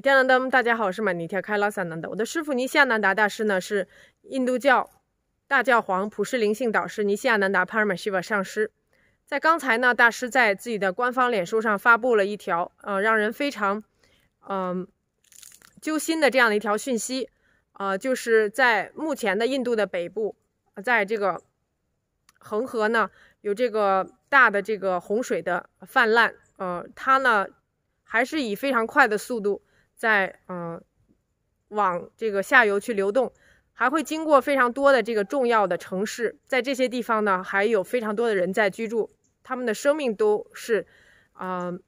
天亮灯，大家好，我是马尼天开拉萨南的。我的师傅尼西亚南达大师呢，是印度教大教皇、普世灵性导师尼西亚南达帕尔马西瓦上师。在刚才呢，大师在自己的官方脸书上发布了一条呃，让人非常嗯揪心的这样的一条讯息呃，就是在目前的印度的北部，在这个恒河呢，有这个大的这个洪水的泛滥，呃，它呢还是以非常快的速度。在嗯，往这个下游去流动，还会经过非常多的这个重要的城市，在这些地方呢，还有非常多的人在居住，他们的生命都是，嗯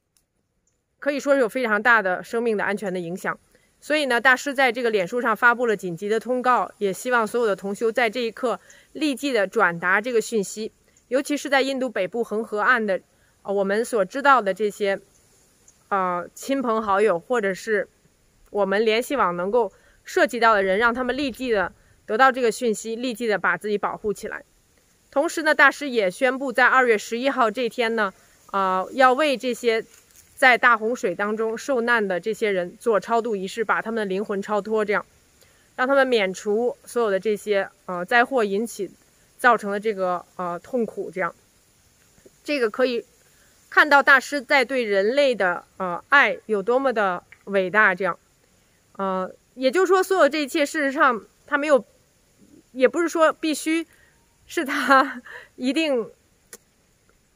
可以说有非常大的生命的安全的影响。所以呢，大师在这个脸书上发布了紧急的通告，也希望所有的同修在这一刻立即的转达这个讯息，尤其是在印度北部恒河岸的，我们所知道的这些，啊，亲朋好友或者是。我们联系网能够涉及到的人，让他们立即的得到这个讯息，立即的把自己保护起来。同时呢，大师也宣布，在二月十一号这天呢，啊，要为这些在大洪水当中受难的这些人做超度仪式，把他们的灵魂超脱，这样让他们免除所有的这些呃灾祸引起造成的这个呃痛苦。这样，这个可以看到大师在对人类的呃爱有多么的伟大。这样。呃，也就是说，所有这一切，事实上，他没有，也不是说必须，是他 一定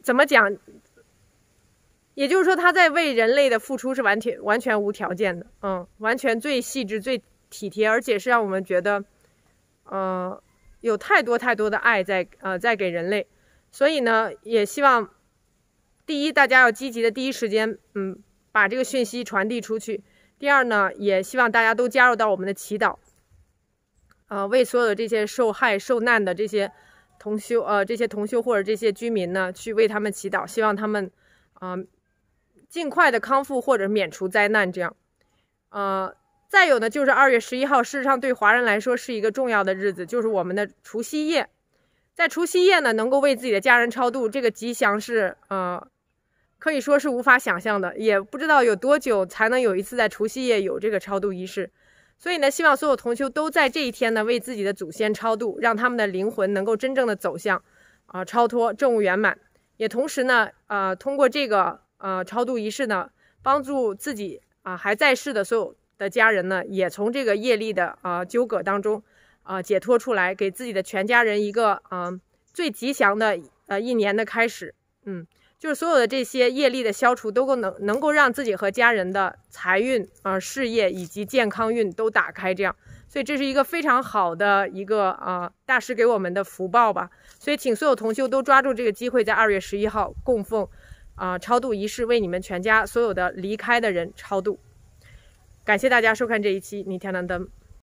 怎么讲？也就是说，他在为人类的付出是完全、完全无条件的，嗯，完全最细致、最体贴，而且是让我们觉得，呃，有太多太多的爱在呃在给人类。所以呢，也希望第一，大家要积极的第一时间，嗯，把这个讯息传递出去。第二呢，也希望大家都加入到我们的祈祷，呃，为所有的这些受害受难的这些同修，呃，这些同修或者这些居民呢，去为他们祈祷，希望他们，啊，尽快的康复或者免除灾难。这样，呃，再有呢，就是二月十一号，事实上对华人来说是一个重要的日子，就是我们的除夕夜，在除夕夜呢，能够为自己的家人超度，这个吉祥是啊。可以说是无法想象的，也不知道有多久才能有一次在除夕夜有这个超度仪式。所以呢，希望所有同修都在这一天呢，为自己的祖先超度，让他们的灵魂能够真正的走向啊超脱、正悟圆满。也同时呢，呃，通过这个呃超度仪式呢，帮助自己啊还在世的所有的家人呢，也从这个业力的啊纠葛当中啊解脱出来，给自己的全家人一个啊最吉祥的呃一年的开始。嗯。就是所有的这些业力的消除都够能能够让自己和家人的财运啊、事业以及健康运都打开，这样，所以这是一个非常好的一个啊大师给我们的福报吧。所以，请所有同修都抓住这个机会，在二月十一号供奉啊超度仪式，为你们全家所有的离开的人超度。感谢大家收看这一期《你天南灯》。